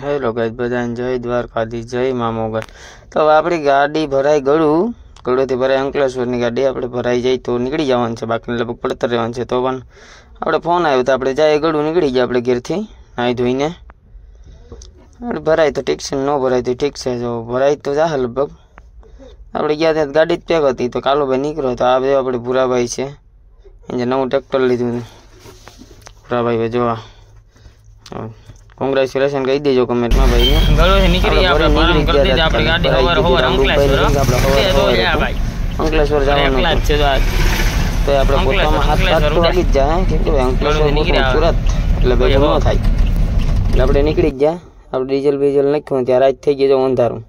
hello guys બધાને જય દ્વારકાધી જય મામો ગાય તો આપણી ગાડી ભરાઈ ગળું ગળુંથી ભરાય અંકલેશ્વરની ગાડી આપણે ભરાઈ જાય તો નીકળી જવાનું છે બાકીને લગભગ પડતર રહેવાનું છે તો પણ આપણે ફોન આવ્યો તો આપણે જાય ગળું નીકળી જાય આપણે ઘેરથી નાહી ધોઈને આપણે ભરાય તો ઠીક છે ન ભરાય તો ઠીક છે જો ભરાય તો જા લગભગ આપણે ગયા ત્યાં ગાડી જ પેક હતી તો કાલો ભાઈ નીકળ્યો તો આ બધું આપણે ભૂરાભાઈ છે જે નવું ટ્રેક્ટર લીધું ભૂરાભાઈ જોવા હા કોંગ્રેચ્યુલેશન કહી દેજો કમેન્ટમાં ભાઈ ને ગળો છે નીકળી આપણે ફોન કરી દેજો આપણી ગાડી હવાર હવાર અંકલેશ્વર ભાઈ અંકલેશ્વર જવાનું છે તો આપણે પોતામાં હાથ હાથ તો લાગી જ જાય કેમ કે અંકલેશ્વર નીકળી સુરત એટલે ભાઈ ન થાય એટલે આપણે નીકળી ગયા આપણે ડીઝલ બીઝલ નાખ્યું ત્યારે રાત થઈ ગયો અંધારું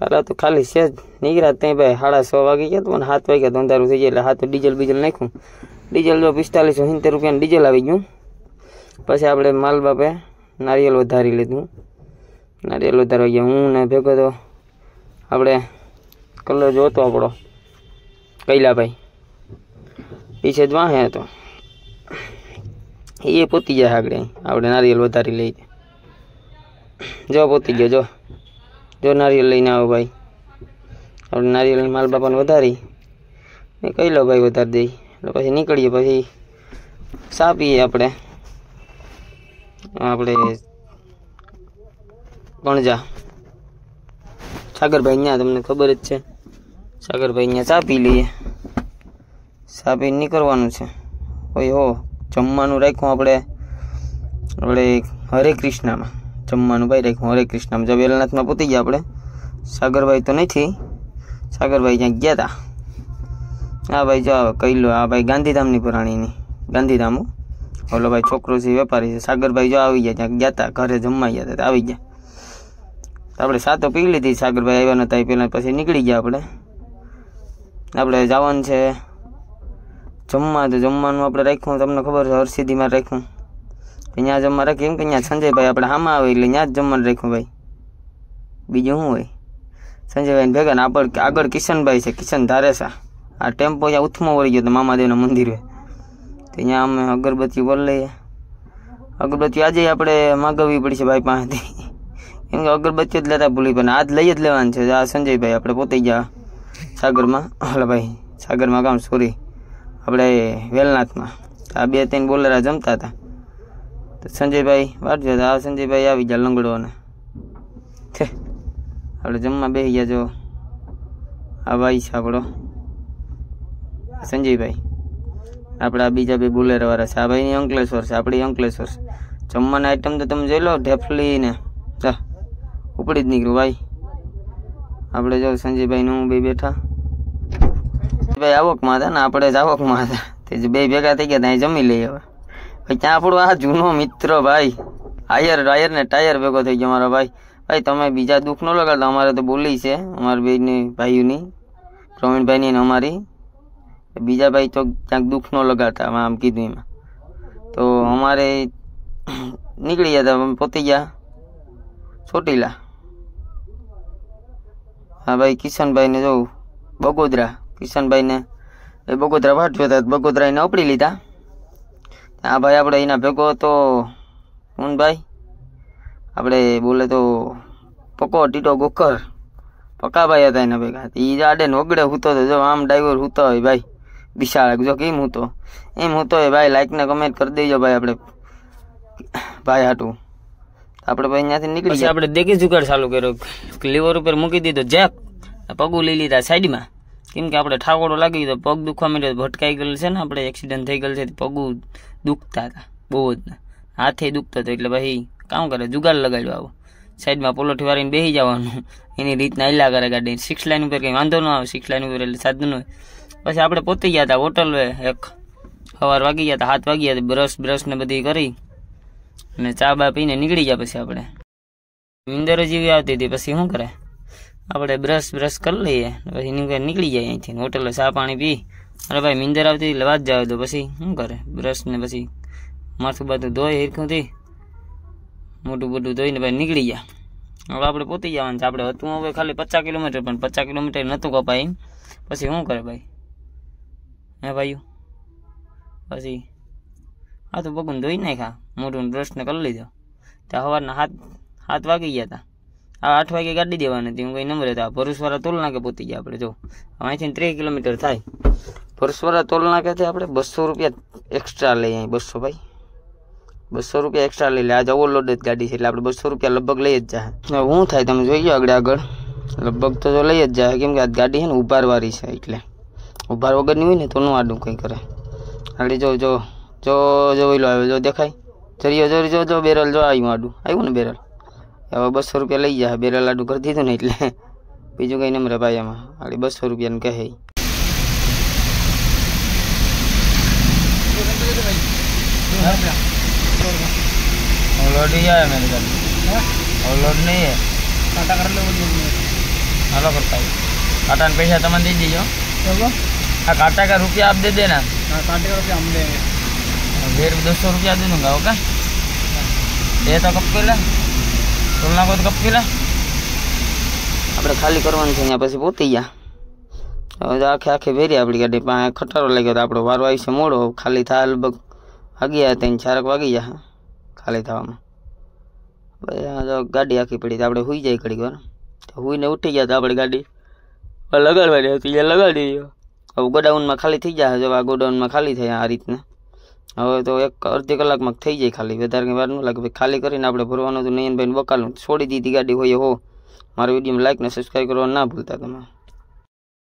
એટલે તો ખાલી છે જ નીકળ્યા ત્યાં ભાઈ સાડા છ વાગી ગયા તો મને સાત વાગ્યા તો અંધારું થઈ ગયા એટલે હાથ ડીઝલ બીઝલ નાખ્યું ડીઝલ જો પિસ્તાલીસો સિત્તેર રૂપિયાનું ડીઝલ આવી ગયું પછી આપણે માલ બાપે नारियल वारी लीध नारियल वार हूँ ने भेगो तो आप कलर जो आप कैला भाई ईसे वहाँ है तो ये पोती जाए आगे आप नारियल वारी लै जो पोती जाओ जो जो नारियल लई ने आओ भाई आप नारियल माल बापा वारी कई लो भाई वार दी पे निकलिए पी साफ अपने આપણે પણજા સાગરભાઈ અહીંયા તમને ખબર જ છે સાગરભાઈ અહીંયા ચા પી લઈએ ચા પી નીકળવાનું છે ઓય હો જમવાનું રાખ્યું આપણે આપણે હરે કૃષ્ણામાં જમવાનું ભાઈ રાખ્યું હરે કૃષ્ણામાં જો વેલનાથમાં પૂતી ગયા આપણે સાગરભાઈ તો નથી સાગરભાઈ ત્યાં ગયા હતા હા ભાઈ જો કહી લો આ ભાઈ ગાંધીધામની પુરાણીની ગાંધીધામ હું હલો ભાઈ છોકરો જે વેપારી છે સાગરભાઈ જો આવી ગયા ત્યાં ગયાતા ઘરે જમમા ગયાતા તો આવી ગયા આપણે સાતો પી લીધી સાગરભાઈ આવ્યા નતા એ પહેલા પછી નીકળી ગયા આપણે આપણે જવાનું છે જમમા તો જમમાન આપણે રાખું તમને ખબર છે અરસીધી માં રાખું અહીંયા જ જમમા રાખું અહીંયા સંજેયભાઈ આપણે હામા આવી લે ત્યાં જ જમમાન રાખું ભાઈ બીજો શું હોય સંજેયભાઈ ને બેגן આપડ આગળ કિશનભાઈ છે કિશન ધારેસા આ ટેમ્પો જા ઉતમો પડી ગયો તો મામાદેવના મંદિરે ત્યાં અમે અગરબત્તી ઓર લઈએ અગરબત્તી આજે આપણે માંગાવી પડસી ભાઈ પાસેથી એ અગરબત્તી જ લેતા ભૂલી ગયા ને આજ લઈ જ લેવાનું છે જો આ સંજય ભાઈ આપણે પોતી ગયા સાગર માં હાલ ભાઈ સાગર માં ગામ ચોરી આપણે વેલનાથ માં આ બે ત્રણ બોલેરા જમતા હતા તો સંજય ભાઈ વાર જો સંજય ભાઈ આવી જલંગડો ને આપણે જમમાં બેહી ગયા જો આ ભાઈ સાબળો સંજય ભાઈ આપણા બીજા બે બુલેરવાળા છે આ ભાઈની અંકલેશ્વર છે આપણી અંકલેશ્વર છે જમવાની આઈટમ તો તમે જોઈ લો ઢેફલી ને ચા ઉપડી જ નીકળ્યું ભાઈ આપણે જો સંજયભાઈનું હું બે બેઠા ભાઈ આવકમાં હતા ને આપણે જ આવકમાં હતા તે બે ભેગા થઈ ગયા ત્યાં જમી લઈએ હવે ભાઈ ત્યાં આપણો આ જૂનો મિત્ર ભાઈ આયર આયર ને ટાયર ભેગો થઈ ગયો મારો ભાઈ ભાઈ તમે બીજા દુઃખ ન લગાડતા અમારે તો બોલી છે અમારા બેની ભાઈઓની પ્રવીણભાઈની અને અમારી બીજા ભાઈ તો ક્યાંક દુઃખ ન લગાતા આમ કીધું એમાં તો અમારે નીકળી ગયા હતા પોતી ગયા ચોટીલા હા ભાઈ કિશનભાઈને જોઉં બગોદરા કિશનભાઈને એ બગોદરા વાટ જોતા બગોદરા એને ઉપડી લીધા આ ભાઈ આપણે એના ભેગો હતો ભાઈ આપણે બોલે તો પકો ટીટો ગોકર પકા ભાઈ હતા એના ભેગા એ આડે નોગડે હૂતો હતો જો આમ ડ્રાઈવર હૂતો હોય ભાઈ દિશા રાખજો કેમ હું તો એમ હું તો એ ભાઈ લાઈકને કમેન્ટ કરી દેજો ભાઈ આપણે ભાઈ હાટું આપણે ભાઈ અહીંયાથી નીકળી પછી આપણે દેખી જુગાડ ચાલુ કર્યો લીવર ઉપર મૂકી દીધો જેક પગું લઈ લીધા સાઈડમાં કેમ કે આપણે ઠાકોડો લાગી ગયો પગ દુખવા માંડ્યો ભટકાઈ ગયેલ છે ને આપણે એક્સિડન્ટ થઈ ગયેલ છે પગું દુખતા હતા બહુ જ હાથે દુખતો હતો એટલે ભાઈ કામ કરે જુગાર લગાડ્યો આવો સાઈડમાં પોલોઠી વાળીને બેસી જવાનું એની રીતના હિલા કરે ગાડી સિક્સ લાઈન ઉપર કંઈ વાંધો ન આવે સિક્સ લાઈન ઉપર એટલે સાધન હોય બસ આપણે પોતી ગયા હતા હોટેલ વે એક સવાર વાગી ગયા તો 7 વાગી ગયા બ્રશ બ્રશ ને બધી કરી અને ચા બા પીને નીકળી ગયા પછી આપણે મંદિર જવી આવતી હતી પછી શું કરે આપણે બ્રશ બ્રશ કરી લઈએ પછી નીકા નીકળી જાય અહીંથી હોટેલે ચા પાણી પી અરે ભાઈ મંદિર આવતી લવા જાવ તો પછી શું કરે બ્રશ ને પછી માથું બાથો ધોઈ હરખું થી મોટું બધું ધોઈને ભાઈ નીકળી ગયા હવે આપણે પોતી જવાના છે આપણે હતું હવે ખાલી 50 કિલોમીટર પણ 50 કિલોમીટર નતો કપાઈ પછી શું કરે ભાઈ है भाई पी हाँ तो बगुन धोई ना खा मोटू ब्रश ने कर लीधो त्या हवा हाथ हाथ वगी गया था आ आठ वगे गाड़ी देवा हूँ कहीं नंबर था तोल ना के पोती गया जो अँ थी त्री किलोमीटर थाय तोल ना के आप बसो रुपया एक्स्ट्रा ले बसो भाई बसो रुपया एक्स्ट्रा ले आज ओवरलोड गाड़ी है आप बसो रुपया लगभग लई जाए शूँ थे तुम जो आग लगभग तो जो लई जाए कम आज गाड़ी है उभार वाली है इतने ઉભાર વગરની હોય ને તો ન આડું કંઈ કરે હાલી જો જો જો જોઈ લો આવે જો દેખાય જરીયો જો જો જો બેરલ જો આવ્યું આડું આવ્યું ને બેરલ હવે બસો રૂપિયા લઈ જાય બેરલ આડું કરી દીધું ને એટલે બીજું કંઈ નમરે ભાઈ એમાં હાલી બસો રૂપિયાને કહે ऑलरेडी है मेरे घर ऑलरेडी नहीं है काटा कर लो हेलो करता हूँ काटा पैसा तो मैं दे दीजिए हाँ कांटे का रुपया आप दे देना हाँ, कांटे का रुपया हम देंगे देर दो सौ रुपया दे दूँगा ओके ये तो कब के तुलना को तो कब के आप खाली करवा पे पोत आखे आखे भेरी अपनी गाड़ी पा खटारो लगे आप वार वही से मोड़ो खाली था लगभग आगे आए तीन चारक वगी जा खाली था गाड़ी आखी पड़ी तो आप हुई जाए कड़ी वो हुई ने उठी गया तो अपनी गाड़ी लगाड़ी लगाड़ी હવે ગોડાઉનમાં ખાલી થઈ જાય હવે આ ગોડાઉનમાં ખાલી થાય આ રીતના હવે તો એક અડધી કલાકમાં થઈ જાય ખાલી વધારે કંઈ વાર ન લાગે ભાઈ ખાલી કરીને આપણે ભરવાનું હતું નયનભાઈને બકાલું છોડી દીધી ગાડી હોય હો મારો વિડીયોમાં લાઈક ને સબસ્ક્રાઈબ કરવાનું ના ભૂલતા તમે